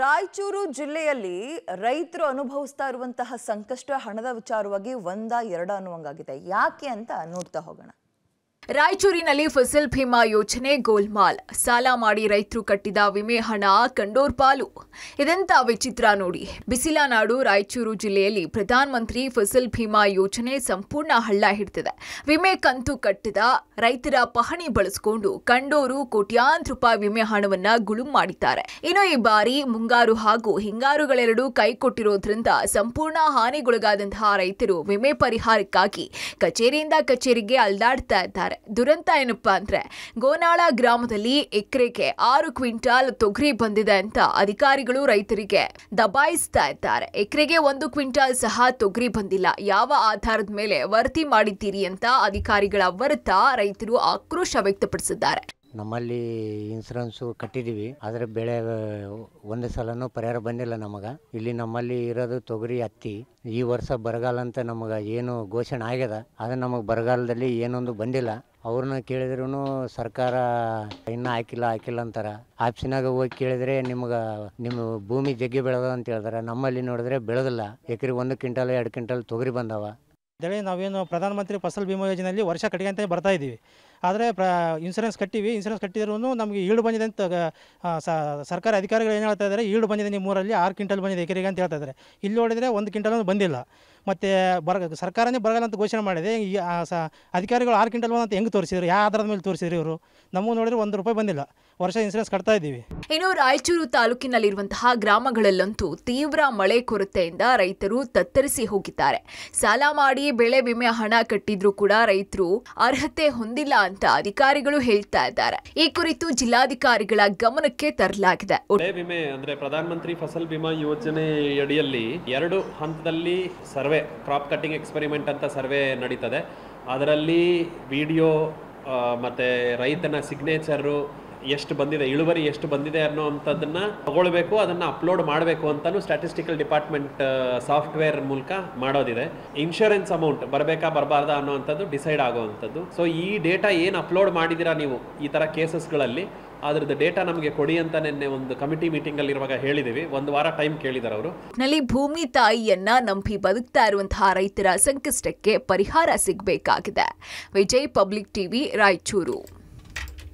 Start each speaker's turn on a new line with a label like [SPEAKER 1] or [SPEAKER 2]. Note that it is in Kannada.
[SPEAKER 1] ರಾಯಚೂರು ಜಿಲ್ಲೆಯಲ್ಲಿ ರೈತರು ಅನುಭವಿಸ್ತಾ ಇರುವಂತಹ ಸಂಕಷ್ಟ ಹಣದ ವಿಚಾರವಾಗಿ ಒಂದ ಎರಡ ಅನ್ನುವಂಗಾಗಿದೆ ಯಾಕೆ ಅಂತ ನೋಡ್ತಾ ಹೋಗೋಣ ರಾಯಚೂರಿನಲ್ಲಿ ಫಸಲ್ ಭೀಮಾ ಯೋಜನೆ ಗೋಲ್ಮಾಲ್ ಸಾಲ ಮಾಡಿ ರೈತರು ಕಟ್ಟಿದ ವಿಮೆ ಹಣ ಕಂಡೋರ್ ಪಾಲು ಇದೆಂತ ವಿಚಿತ್ರ ನೋಡಿ ಬಿಸಿಲ ನಾಡು ರಾಯಚೂರು ಜಿಲ್ಲೆಯಲ್ಲಿ ಪ್ರಧಾನಮಂತ್ರಿ ಫಸಲ್ ಭೀಮಾ ಯೋಜನೆ ಸಂಪೂರ್ಣ ಹಳ್ಳ ಹಿಡ್ತಿದೆ ವಿಮೆ ಕಂತು ಕಟ್ಟಿದ ರೈತರ ಪಹಣಿ ಬಳಸಿಕೊಂಡು ಕಂಡೋರು ಕೋಟ್ಯಾಂತರ ರೂಪಾಯಿ ವಿಮೆ ಹಣವನ್ನ ಗುಳುಂ ಮಾಡಿದ್ದಾರೆ ಇನ್ನು ಈ ಬಾರಿ ಮುಂಗಾರು ಹಾಗೂ ಹಿಂಗಾರುಗಳೆರಡೂ ಕೈ ಕೊಟ್ಟಿರೋದ್ರಿಂದ ಸಂಪೂರ್ಣ ಹಾನಿಗೊಳಗಾದಂತಹ ರೈತರು ವಿಮೆ ಪರಿಹಾರಕ್ಕಾಗಿ ಕಚೇರಿಯಿಂದ ಕಚೇರಿಗೆ ಅಲ್ದಾಡ್ತಾ ಇದ್ದಾರೆ ದುರಂತ ಏನಪ್ಪ ಅಂದ್ರೆ ಗೋನಾಳ ಗ್ರಾಮದಲ್ಲಿ ಎಕರೆಗೆ ಆರು ಕ್ವಿಂಟಾಲ್ ತೊಗರಿ ಬಂದಿದೆ ಅಂತ ಅಧಿಕಾರಿಗಳು ರೈತರಿಗೆ ದಬಾಯಿಸ್ತಾ ಇದ್ದಾರೆ ಎಕರೆಗೆ ಒಂದು ಕ್ವಿಂಟಾಲ್ ಸಹ ತೊಗರಿ ಬಂದಿಲ್ಲ ಯಾವ ಆಧಾರದ ಮೇಲೆ ವರದಿ ಮಾಡಿದ್ದೀರಿ ಅಂತ ಅಧಿಕಾರಿಗಳ ವರ್ತ ರೈತರು ಆಕ್ರೋಶ ವ್ಯಕ್ತಪಡಿಸಿದ್ದಾರೆ
[SPEAKER 2] ನಮ್ಮಲ್ಲಿ ಇನ್ಸೂರೆನ್ಸು ಕಟ್ಟಿದ್ದೀವಿ ಆದರೆ ಬೆಳೆ ಒಂದೇ ಸಲನೂ ಪರಿಹಾರ ಬಂದಿಲ್ಲ ನಮಗೆ ಇಲ್ಲಿ ನಮ್ಮಲ್ಲಿ ಇರೋದು ತೊಗರಿ ಹತ್ತಿ ಈ ವರ್ಷ ಬರಗಾಲ ಅಂತ ನಮಗೆ ಏನು ಘೋಷಣೆ ಆಗ್ಯದ ಆದರೆ ನಮಗೆ ಬರಗಾಲದಲ್ಲಿ ಏನೊಂದು ಬಂದಿಲ್ಲ ಅವ್ರನ್ನ ಕೇಳಿದ್ರು ಸರ್ಕಾರ ಇನ್ನೂ ಹಾಕಿಲ್ಲ ಹಾಕಿಲ್ಲ ಅಂತಾರೆ ಆಪ್ಷನಾಗ ಹೋಗಿ ಕೇಳಿದ್ರೆ ನಿಮ್ಗೆ ನಿಮ್ಮ ಭೂಮಿ ಜಗ್ಗಿ ಬೆಳೆದ ಅಂತ ಹೇಳ್ತಾರೆ ನಮ್ಮಲ್ಲಿ ನೋಡಿದ್ರೆ ಬೆಳೆದಿಲ್ಲ ಎಕರೆ ಒಂದು ಕ್ವಿಂಟಲ್ ಎರಡು ಕ್ವಿಂಟಲ್ ತೊಗರಿ ಬಂದವ
[SPEAKER 3] ಅಂತೇಳಿ ನಾವೇನು ಪ್ರಧಾನಮಂತ್ರಿ ಫಸಲ್ ಬಿಮಾ ಯೋಜನೆಯಲ್ಲಿ ವರ್ಷ ಕಡೆಗೆ ಅಂತ ಬರ್ತಾ ಇದ್ದೀವಿ ಆದರೆ ಪ್ರ ಇನ್ಸೂರೆನ್ಸ್ ಕಟ್ಟಿವಿ ಇನ್ಸೂರೆನ್ಸ್ ಕಟ್ಟಿದ್ರೂ ನಮಗೆ ಏಳು ಬಂದಿದೆ ಅಂತ ಸರ್ಕಾರ ಅಧಿಕಾರಿಗಳು ಏನು ಹೇಳ್ತಾ ಇದ್ದಾರೆ ಈಳು ಬಂದಿದೆ ಊರಲ್ಲಿ ಆರು ಕ್ವಿಂಟಲ್ ಬಂದಿದೆ ಎಕರೆಗೆ ಅಂತ ಹೇಳ್ತಾ ಇದ್ದಾರೆ ಇಲ್ಲಿ ನೋಡಿದರೆ ಒಂದು ಕ್ವಿಂಟಲ್ ಬಂದಿಲ್ಲ ಮತ್ತು ಬರ ಸರ್ಕಾರನೇ ಬರಗಲ್ಲ ಅಂತ ಘೋಷಣೆ ಮಾಡಿದೆ ಈ ಅಧಿಕಾರಿಗಳು ಆರು ಕ್ವಿಂಟಲ್ ಅಂತ ಹೆಂಗೆ ತೋರಿಸಿದ್ರು ಯಾವ ಆಧಾರದ ಮೇಲೆ ತೋರಿಸಿದ್ರು ಇವರು ನಮಗೂ ನೋಡಿದ್ರೆ ಒಂದು ರೂಪಾಯಿ ಬಂದಿಲ್ಲ ವರ್ಷ ಇನ್ಸೂರೆನ್ಸ್ ಕಟ್ತಾ ಇದ್ದೀವಿ
[SPEAKER 1] ಇನ್ನು ರಾಯಚೂರು ತಾಲೂಕಿನಲ್ಲಿರುವಂತಹ ಗ್ರಾಮಗಳಲ್ಲಂತೂ ತೀವ್ರ ಮಳೆ ಕೊರತೆಯಿಂದ ರೈತರು ತತ್ತರಿಸಿ ಹೋಗಿದ್ದಾರೆ ಸಾಲ ಮಾಡಿ ಬೆಳೆ ವಿಮೆ ಹಣ ಕಟ್ಟಿದ್ರು ಕೂಡ ರೈತರು ಅರ್ಹತೆ ಹೊಂದಿಲ್ಲ ಅಂತ ಅಧಿಕಾರಿಗಳು ಹೇಳ್ತಾ ಇದ್ದಾರೆ ಈ ಕುರಿತು ಜಿಲ್ಲಾಧಿಕಾರಿಗಳ ಗಮನಕ್ಕೆ ತರಲಾಗಿದೆ ವಿಮೆ
[SPEAKER 4] ಅಂದ್ರೆ ಪ್ರಧಾನಮಂತ್ರಿ ಫಸಲ್ ಬಿಮಾ ಯೋಜನೆಯಡಿಯಲ್ಲಿ ಎರಡು ಹಂತದಲ್ಲಿ ಸರ್ವೆ ಕ್ರಾಪ್ ಕಟಿಂಗ್ ಎಕ್ಸ್ಪೆರಿಮೆಂಟ್ ಅಂತ ಸರ್ವೆ ನಡೀತದೆ ಅದರಲ್ಲಿ ವಿಡಿಯೋ ಮತ್ತೆ ರೈತನ ಸಿಗ್ನೇಚರು ಎಷ್ಟು ಬಂದಿದೆ ಇಳುವರಿ ಎಷ್ಟು ಬಂದಿದೆ ಅನ್ನೋ ಅಂಥದ್ದನ್ನು ತಗೊಳ್ಬೇಕು ಅದನ್ನು ಅಪ್ಲೋಡ್ ಮಾಡಬೇಕು ಅಂತಲೂ ಸ್ಟ್ಯಾಟಿಸ್ಟಿಕಲ್ ಡಿಪಾರ್ಟ್ಮೆಂಟ್ ಸಾಫ್ಟ್ವೇರ್ ಮೂಲಕ ಮಾಡೋದಿದೆ ಇನ್ಶೂರೆನ್ಸ್ ಅಮೌಂಟ್ ಬರಬೇಕಾ ಬರಬಾರ್ದಾ ಅನ್ನೋವಂಥದ್ದು ಡಿಸೈಡ್ ಆಗೋವಂಥದ್ದು ಸೊ ಈ ಡೇಟಾ ಏನು ಅಪ್ಲೋಡ್ ಮಾಡಿದ್ದೀರಾ ನೀವು ಈ ಥರ ಕೇಸಸ್ಗಳಲ್ಲಿ ಅದ್ರದ್ದು ಡೇಟಾ ನಮಗೆ ಕೊಡಿ ಅಂತ ನಿನ್ನೆ ಒಂದು ಕಮಿಟಿ ಮೀಟಿಂಗ್ ಅಲ್ಲಿ ಇರುವಾಗ ಹೇಳಿದೀವಿ ಒಂದು ವಾರ ಟೈಮ್ ಕೇಳಿದಾರೆ ಅವರು
[SPEAKER 1] ನಲ್ಲಿ ಭೂಮಿ ತಾಯಿಯನ್ನ ನಂಬಿ ಬದುಕ್ತಾ ಇರುವಂತಹ ರೈತರ ಸಂಕಷ್ಟಕ್ಕೆ ಪರಿಹಾರ ಸಿಗಬೇಕಾಗಿದೆ ವಿಜಯ್ ಪಬ್ಲಿಕ್ ಟಿವಿ ರಾಯಚೂರು